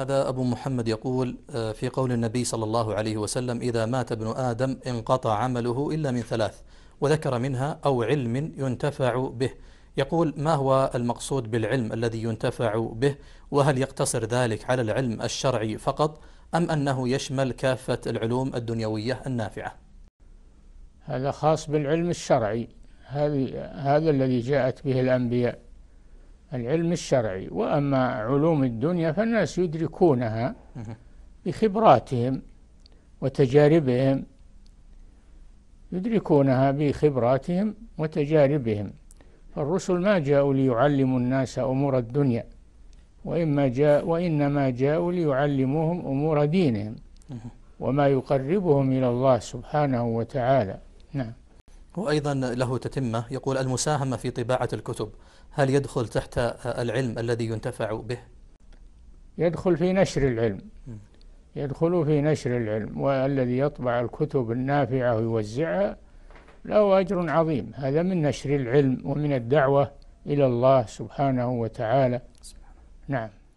هذا أبو محمد يقول آه، في قول النبي صلى الله عليه وسلم إذا مات ابن آدم انقطع عمله إلا من ثلاث وذكر منها أو علم ينتفع به يقول ما هو المقصود بالعلم الذي ينتفع به وهل يقتصر ذلك على العلم الشرعي فقط أم أنه يشمل كافة العلوم الدنيوية النافعة هذا خاص بالعلم الشرعي هذا الذي جاءت به الأنبياء العلم الشرعي وأما علوم الدنيا فالناس يدركونها بخبراتهم وتجاربهم يدركونها بخبراتهم وتجاربهم فالرسل ما جاءوا ليعلموا الناس أمور الدنيا وإما جاء وإنما جاءوا ليعلموهم أمور دينهم وما يقربهم إلى الله سبحانه وتعالى نعم وأيضا له تتمة يقول المساهمة في طباعة الكتب هل يدخل تحت العلم الذي ينتفع به؟ يدخل في نشر العلم يدخل في نشر العلم والذي يطبع الكتب النافعة ويوزعها له أجر عظيم هذا من نشر العلم ومن الدعوة إلى الله سبحانه وتعالى نعم